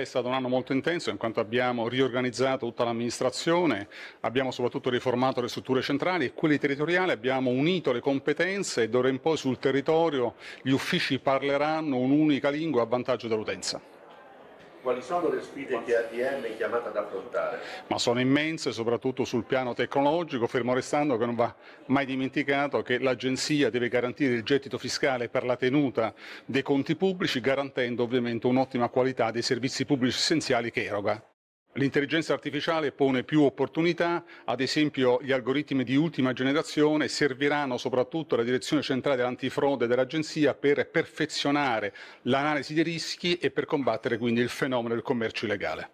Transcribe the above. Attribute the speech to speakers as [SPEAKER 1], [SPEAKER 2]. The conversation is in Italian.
[SPEAKER 1] è stato un anno molto intenso in quanto abbiamo riorganizzato tutta l'amministrazione, abbiamo soprattutto riformato le strutture centrali e quelle territoriali, abbiamo unito le competenze e d'ora in poi sul territorio gli uffici parleranno un'unica lingua a vantaggio dell'utenza.
[SPEAKER 2] Quali sono le sfide che ADM è chiamata ad affrontare?
[SPEAKER 1] Ma sono immense, soprattutto sul piano tecnologico, fermo restando che non va mai dimenticato che l'Agenzia deve garantire il gettito fiscale per la tenuta dei conti pubblici, garantendo ovviamente un'ottima qualità dei servizi pubblici essenziali che eroga. L'intelligenza artificiale pone più opportunità, ad esempio gli algoritmi di ultima generazione serviranno soprattutto alla direzione centrale dell'antifrode dell'agenzia per perfezionare l'analisi dei rischi e per combattere quindi il fenomeno del commercio illegale.